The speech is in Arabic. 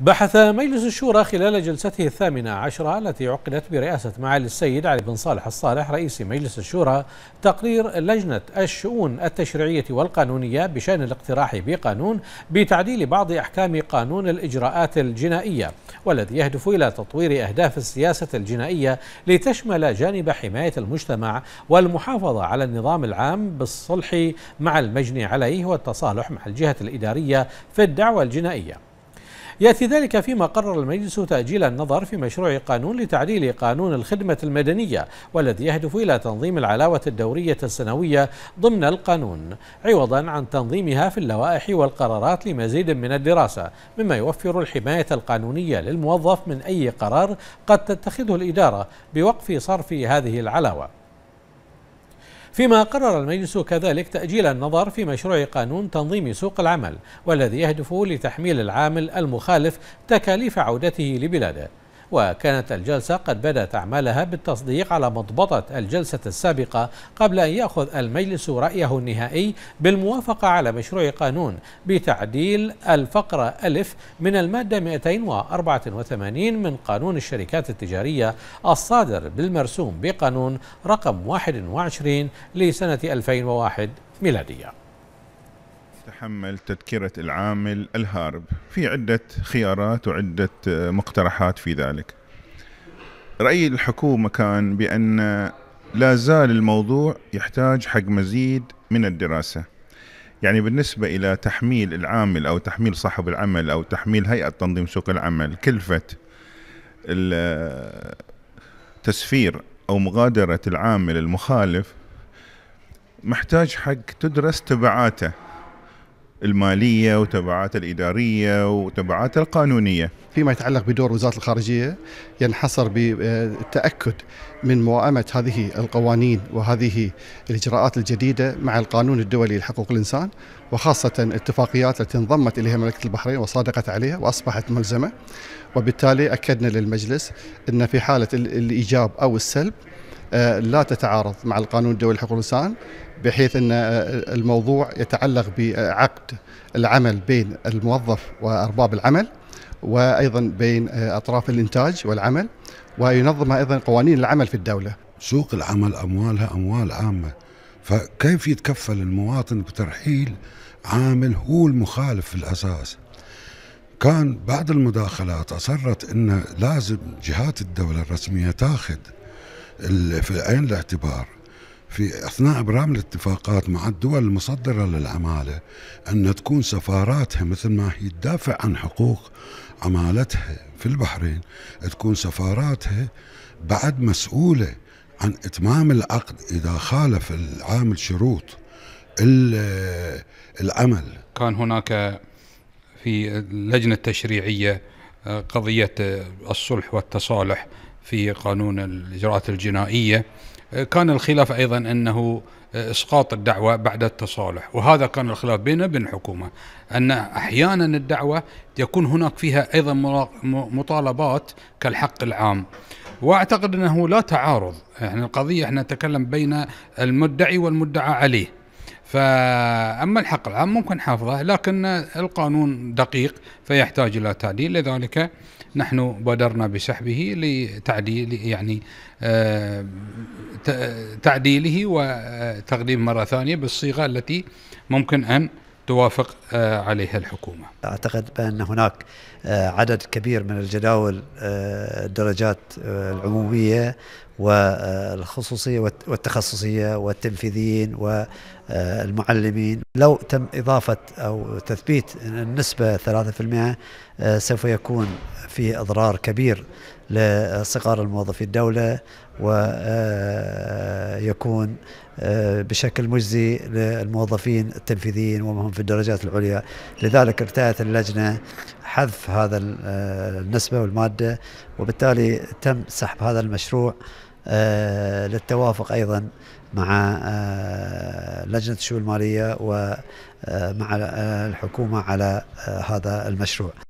بحث مجلس الشورى خلال جلسته الثامنة عشرة التي عقدت برئاسة معالي السيد علي بن صالح الصالح رئيس مجلس الشورى تقرير لجنة الشؤون التشريعية والقانونية بشأن الاقتراح بقانون بتعديل بعض أحكام قانون الإجراءات الجنائية والذي يهدف إلى تطوير أهداف السياسة الجنائية لتشمل جانب حماية المجتمع والمحافظة على النظام العام بالصلح مع المجني عليه والتصالح مع الجهة الإدارية في الدعوة الجنائية يأتي ذلك فيما قرر المجلس تأجيل النظر في مشروع قانون لتعديل قانون الخدمة المدنية والذي يهدف إلى تنظيم العلاوة الدورية السنوية ضمن القانون عوضا عن تنظيمها في اللوائح والقرارات لمزيد من الدراسة مما يوفر الحماية القانونية للموظف من أي قرار قد تتخذه الإدارة بوقف صرف هذه العلاوة فيما قرر المجلس كذلك تأجيل النظر في مشروع قانون تنظيم سوق العمل والذي يهدف لتحميل العامل المخالف تكاليف عودته لبلاده وكانت الجلسة قد بدأت أعمالها بالتصديق على مضبطة الجلسة السابقة قبل أن يأخذ المجلس رأيه النهائي بالموافقة على مشروع قانون بتعديل الفقرة ألف من المادة 284 من قانون الشركات التجارية الصادر بالمرسوم بقانون رقم 21 لسنة 2001 ميلادية تحمل تذكرة العامل الهارب في عدة خيارات وعدة آه، مقترحات في ذلك رأي الحكومة كان بأن لا زال الموضوع يحتاج حق مزيد من الدراسة يعني بالنسبة إلى تحميل العامل أو تحميل صاحب العمل أو تحميل هيئة تنظيم سوق العمل كلفة آه، تسفير أو مغادرة العامل المخالف محتاج حق تدرس تبعاته المالية وتبعات الإدارية وتبعات القانونية فيما يتعلق بدور وزارة الخارجية ينحصر بالتأكد من موائمة هذه القوانين وهذه الإجراءات الجديدة مع القانون الدولي لحقوق الإنسان وخاصة الاتفاقيات التي انضمت إليها مملكة البحرين وصادقت عليها وأصبحت ملزمة وبالتالي أكدنا للمجلس أن في حالة الإيجاب أو السلب آه، لا تتعارض مع القانون الدولي لحقوق الانسان بحيث ان آه، الموضوع يتعلق بعقد العمل بين الموظف وارباب العمل وايضا بين آه، اطراف الانتاج والعمل وينظمها ايضا قوانين العمل في الدوله. سوق العمل اموالها اموال عامه فكيف يتكفل المواطن بترحيل عامل هو المخالف في الاساس؟ كان بعض المداخلات اصرت انه لازم جهات الدوله الرسميه تاخذ في عين الاعتبار في اثناء ابرام الاتفاقات مع الدول المصدره للعماله ان تكون سفاراتها مثل ما هي تدافع عن حقوق عمالتها في البحرين تكون سفاراتها بعد مسؤوله عن اتمام العقد اذا خالف العامل شروط العمل كان هناك في اللجنه التشريعيه قضية الصلح والتصالح في قانون الإجراءات الجنائية كان الخلاف أيضا أنه إسقاط الدعوة بعد التصالح وهذا كان الخلاف بيننا وبين الحكومة أن أحيانا الدعوة يكون هناك فيها أيضا مطالبات كالحق العام واعتقد انه لا تعارض يعني القضيه احنا نتكلم بين المدعي والمدعى عليه فأما الحق العام ممكن حفظه لكن القانون دقيق فيحتاج إلى تعديل لذلك نحن بادرنا بسحبه لتعديل يعني آه، تعديله وتقديم مرة ثانية بالصيغة التي ممكن أن توافق آه، عليها الحكومة أعتقد بأن هناك آه، عدد كبير من الجداول الدرجات العمومية والخصوصية والتخصصية والتنفيذيين والمعلمين لو تم إضافة أو تثبيت النسبة 3% آه، سوف يكون في أضرار كبير لصغار الموظفي الدولة ويكون آه، آه، بشكل مجزي للموظفين التنفيذيين وهم في الدرجات العليا لذلك ارتأت اللجنة حذف هذا النسبة والمادة وبالتالي تم سحب هذا المشروع آه، للتوافق ايضا مع آه، لجنه الشؤون الماليه ومع آه، الحكومه على هذا المشروع